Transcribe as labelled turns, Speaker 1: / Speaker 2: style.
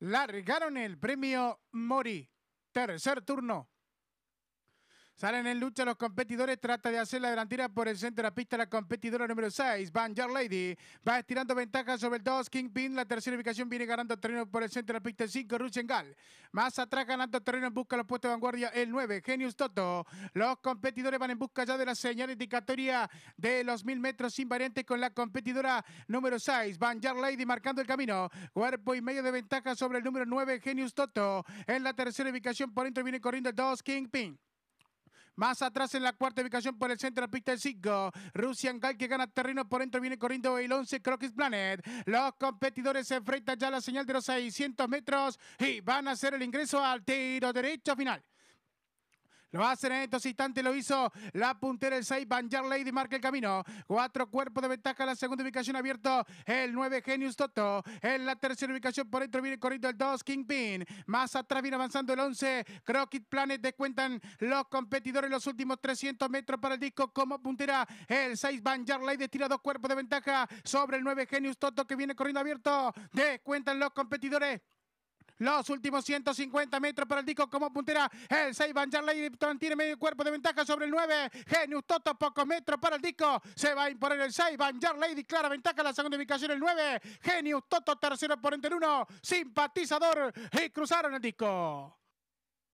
Speaker 1: largaron el premio Mori. Tercer turno. Salen en lucha los competidores, trata de hacer la delantera por el centro de la pista la competidora número 6, Van Lady. Va estirando ventaja sobre el 2, Kingpin. La tercera ubicación viene ganando terreno por el centro de la pista el 5, Ruchengal. Más atrás ganando terreno en busca de los puestos de vanguardia el 9, Genius Toto. Los competidores van en busca ya de la señal indicatoria de los mil metros sin variantes con la competidora número 6, Van Lady marcando el camino. Cuerpo y medio de ventaja sobre el número 9, Genius Toto. En la tercera ubicación por dentro viene corriendo el 2, Kingpin. Más atrás en la cuarta ubicación por el centro de la pista del 5. Russian Guy, que gana terreno por dentro. Viene corriendo el 11 Croquis Planet. Los competidores se enfrentan ya a la señal de los 600 metros y van a hacer el ingreso al tiro derecho final. Lo hacen en estos instantes, lo hizo la puntera el 6, Banjar Lady marca el camino. Cuatro cuerpos de ventaja, la segunda ubicación abierto, el 9 Genius Toto. En la tercera ubicación por dentro viene corriendo el 2 Kingpin. Más atrás viene avanzando el 11 Crockett Planet. Descuentan los competidores los últimos 300 metros para el disco como puntera. El 6 Banjar Lady tira dos cuerpos de ventaja sobre el 9 Genius Toto que viene corriendo abierto. Descuentan los competidores. Los últimos 150 metros para el disco como puntera. El 6 Lady tiene medio cuerpo de ventaja sobre el 9. Genius Toto, pocos metros para el disco. Se va a imponer el 6. Banjar Lady, clara ventaja. La segunda ubicación el 9. Genius Toto, tercero por entre el 1. Simpatizador. Y cruzaron el disco.